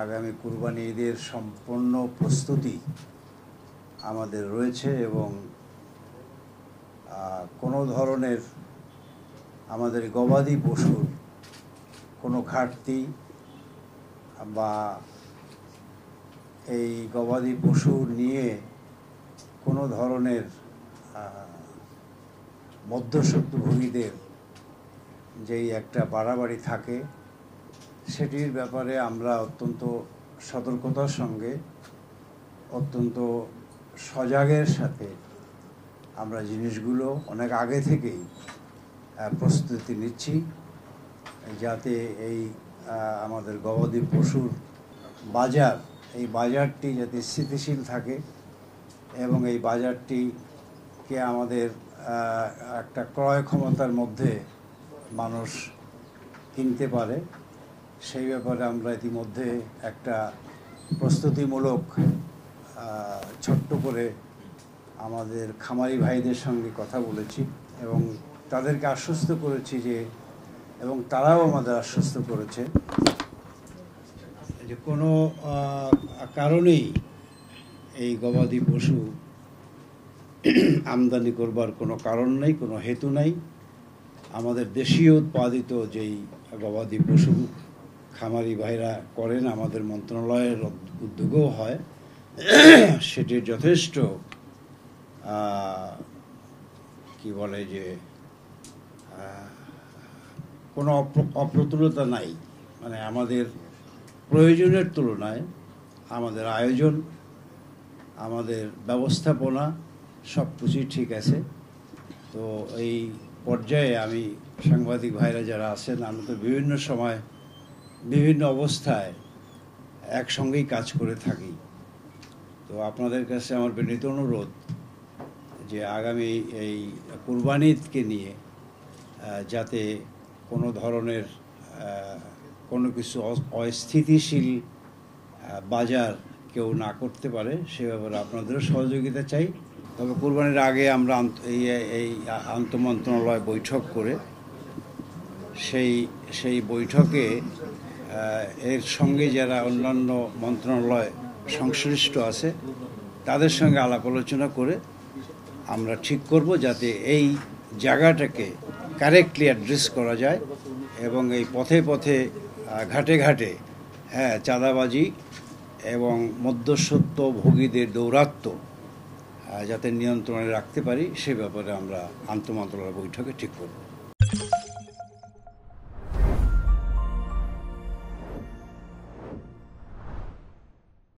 আগামী কুরবানি ঈদের সম্পূর্ণ প্রস্তুতি আমাদের রয়েছে এবং কোনো ধরনের আমাদের গবাদি পশুর কোনো ঘাটতি বা এই গবাদি পশু নিয়ে কোনো ধরনের মধ্যসত্ত্বভোগীদের যেই একটা বাড়াবাড়ি থাকে সেটির ব্যাপারে আমরা অত্যন্ত সতর্কতার সঙ্গে অত্যন্ত সজাগের সাথে আমরা জিনিসগুলো অনেক আগে থেকেই প্রস্তুতি নিচ্ছি যাতে এই আমাদের গবাদি পশুর বাজার এই বাজারটি যাতে স্থিতিশীল থাকে এবং এই বাজারটিকে আমাদের একটা ক্রয় ক্ষমতার মধ্যে মানুষ কিনতে পারে সেই ব্যাপারে আমরা ইতিমধ্যে একটা প্রস্তুতিমূলক ছোট্ট করে আমাদের খামারি ভাইদের সঙ্গে কথা বলেছি এবং তাদেরকে আশ্বস্ত করেছি যে এবং তারাও আমাদের আশ্বস্ত করেছে যে কোনো কারণেই এই গবাদি পশু আমদানি করবার কোনো কারণ নেই কোনো হেতু নাই আমাদের দেশীয় উৎপাদিত যেই গবাদি পশু খামারি ভাইরা করেন আমাদের মন্ত্রণালয়ের উদ্যোগও হয় সেটির যথেষ্ট কি বলে যে কোনো অপ্রতুলতা নাই মানে আমাদের প্রয়োজনের তুলনায় আমাদের আয়োজন আমাদের ব্যবস্থাপনা সব কিছুই ঠিক আছে তো এই পর্যায়ে আমি সাংবাদিক ভাইরা যারা আছেন আমি তো বিভিন্ন সময় বিভিন্ন অবস্থায় একসঙ্গেই কাজ করে থাকি তো আপনাদের কাছে আমার বিনীত অনুরোধ যে আগামী এই কুরবানিদকে নিয়ে যাতে কোনো ধরনের কোনো কিছু অস্থিতিশীল বাজার কেউ না করতে পারে সে ব্যাপারে আপনাদেরও সহযোগিতা চাই তবে কোরবানির আগে আমরা এই মন্ত্রণালয় বৈঠক করে সেই সেই বৈঠকে এর সঙ্গে যারা অন্যান্য মন্ত্রণালয় সংশ্লিষ্ট আছে তাদের সঙ্গে আলাপ আলোচনা করে আমরা ঠিক করব যাতে এই জায়গাটাকে কারেক্টলি অ্যাড্রেস করা যায় এবং এই পথে পথে ঘাটে ঘাটে হ্যাঁ চাঁদাবাজি এবং মধ্যস্বত্ব ভোগীদের দৌরাত্ম যাতে নিয়ন্ত্রণে রাখতে পারি সে ব্যাপারে আমরা আন্তঃমন্ত্রণালয় বৈঠকে ঠিক করব